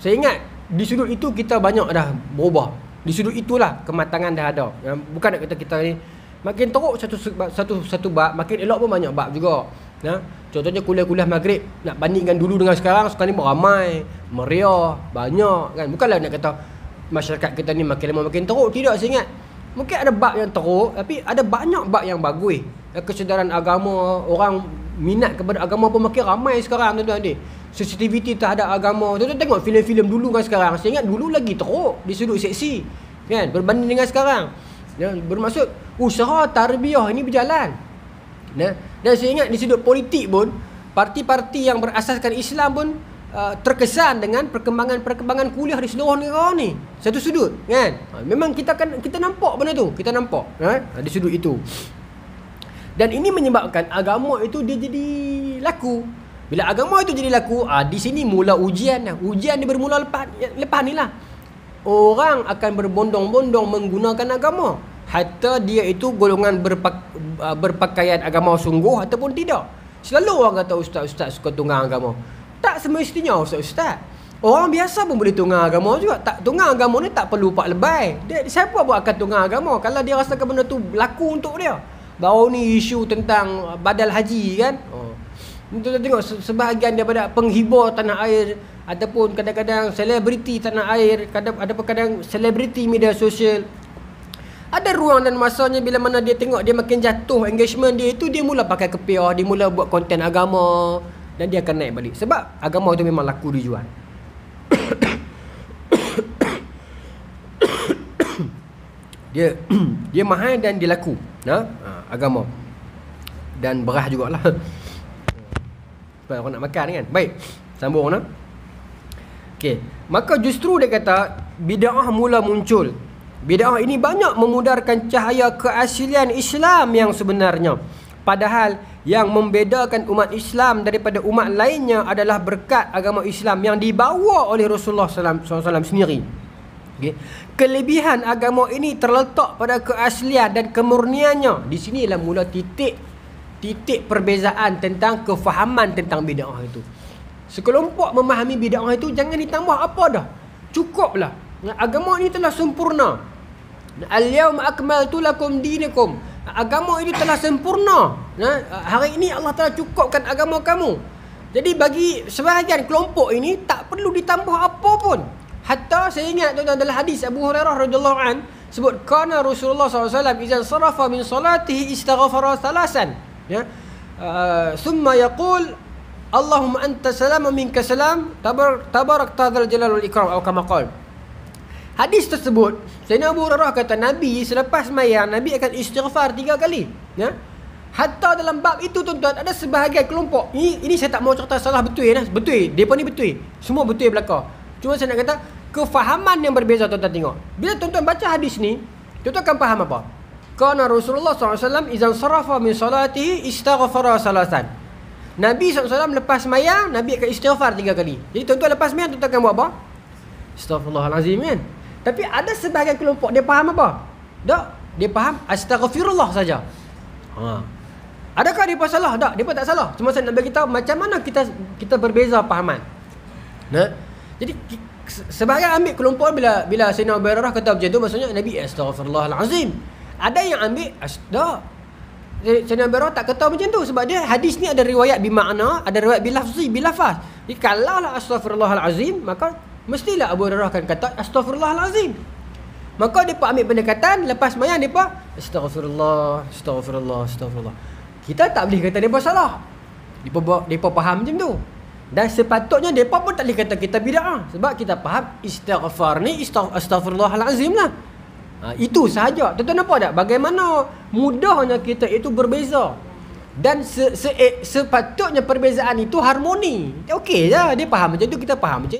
Saya ingat di sudut itu kita banyak dah berubah. Di sudut itulah kematangan dah ada. Bukan nak kata kita ni makin teruk satu satu satu bab, makin elok pun banyak bab juga. Ya. Contohnya kuliah-kuliah maghrib nak bandingkan dulu dengan sekarang sekarang ni beramai, meriah, banyak kan. Bukanlah nak kata masyarakat kita ni makin lama makin teruk, tidak saya ingat. Mungkin ada bab yang teruk tapi ada banyak bab yang bagus. Kesedaran agama, orang minat kepada agama pun makin ramai sekarang tu tuan-tuan ni. Sensitiviti terhadap agama. tu tuan tengok filem-filem dulu kan sekarang. Saya ingat dulu lagi teruk di sudut seksi. Kan? Berbanding dengan sekarang. Ya, bermaksud usaha tarbiyah ini berjalan. Ya? Dan saya ingat di sudut politik pun parti-parti yang berasaskan Islam pun uh, terkesan dengan perkembangan-perkembangan kuliah di seluruh negara ni. Satu sudut, kan? Ha, memang kita kan kita nampak benda tu, kita nampak, ya? di sudut itu. Dan ini menyebabkan agama itu dia jadi laku. Bila agama itu jadi laku, ah di sini mula ujian. Ujian dia bermula lepas, lepas ni lah. Orang akan berbondong-bondong menggunakan agama. Hatta dia itu golongan berpak, ah, berpakaian agama sungguh ataupun tidak. Selalu orang kata ustaz-ustaz suka tunggang agama. Tak semestinya ustaz-ustaz. Orang biasa pun boleh tunggang agama juga. Tak tunggang agama ni tak perlu pak lebay. Dia, siapa buat akan tunggang agama kalau dia rasa benda tu laku untuk dia? baru ni isu tentang uh, badal haji kan oh. kita tengok sebahagian daripada penghibur tanah air ataupun kadang-kadang selebriti tanah air kadang-kadang selebriti media sosial ada ruang dan masanya bila mana dia tengok dia makin jatuh engagement dia itu dia mula pakai kepiah dia mula buat konten agama dan dia akan naik balik sebab agama itu memang laku dijual dia dia mahal dan dia laku nah ha? agama dan berah jugalah sebab orang nak makan kan baik sambung nah okey maka justru dia kata bidah mula muncul bidaah ini banyak memudarkan cahaya keaslian Islam yang sebenarnya padahal yang membedakan umat Islam daripada umat lainnya adalah berkat agama Islam yang dibawa oleh Rasulullah SAW sendiri Okay. Kelebihan agama ini terletak pada keaslian dan kemurniannya. Di sini sinilah mula titik titik perbezaan tentang kefahaman tentang bid'ah itu. Sekelompok memahami bid'ah itu jangan ditambah apa dah. Cukuplah. Agama ini telah sempurna. Al-yawm akmaltu lakum dinakum. Agama ini telah sempurna. Nah, ha? hari ini Allah telah cukupkan agama kamu. Jadi bagi sebahagian kelompok ini tak perlu ditambah apa pun. Hatta saya ingat tuan-tuan dalam hadis Abu Hurairah radhiyallahu an sebut kana Rasulullah SAW alaihi wasallam min salatihi istaghfara salasan ya. Summa uh, yaqul Allahumma anta salam minka salam tabar tabarak tadzal jalal wal ikram atau kama qal. Hadis tersebut Sayyidina Abu Hurairah kata Nabi selepas mayang Nabi akan istighfar tiga kali ya. Hatta dalam bab itu tuan-tuan ada sebahagian kelompok ini, ini saya tak mau cerita salah betul ya, betul. Depa ni betul. Semua betul belaka. Cuma saya nak kata kefahaman yang berbeza tuan-tuan tengok. Bila tuan-tuan baca hadis ni, tuan-tuan akan faham apa? Kana Rasulullah SAW izan sarafa min salatihi istaghfara salasan. Nabi SAW lepas mayang, Nabi akan istighfar tiga kali. Jadi tuan-tuan lepas mayang, tuan-tuan akan buat apa? Astaghfirullahalazim kan? Tapi ada sebahagian kelompok, dia faham apa? Dok Dia faham astaghfirullah saja. Ha. Adakah dia salah? Tak, dia tak salah. Cuma saya nak bagi tahu macam mana kita kita berbeza pahaman. Nah. Jadi Sebagai ambil kelompok bila bila Sayyidina Abu Hurairah kata macam tu maksudnya Nabi astaghfirullahalazim. Ada yang ambil astagh. Sayyidina Abu Hurairah tak kata macam tu sebab dia hadis ni ada riwayat bi makna, ada riwayat bi lafzi, bi lafaz. Jika kalaulah astaghfirullahalazim maka mestilah Abu Hurairah akan kata astaghfirullahalazim. Maka depa ambil pendekatan lepas sembahyang depa astaghfirullah, astaghfirullah, astaghfirullah. Kita tak boleh kata depa salah. Depa depa faham macam tu. Dan sepatutnya mereka pun tak boleh kata kita bida'ah. Sebab kita faham istighfar ni astaghfirullahalazim lah. Ha, itu sahaja. Tuan-tuan nampak tak? Bagaimana mudahnya kita itu berbeza. Dan se -se -e sepatutnya perbezaan itu harmoni. Okey je. Dia faham macam tu kita faham macam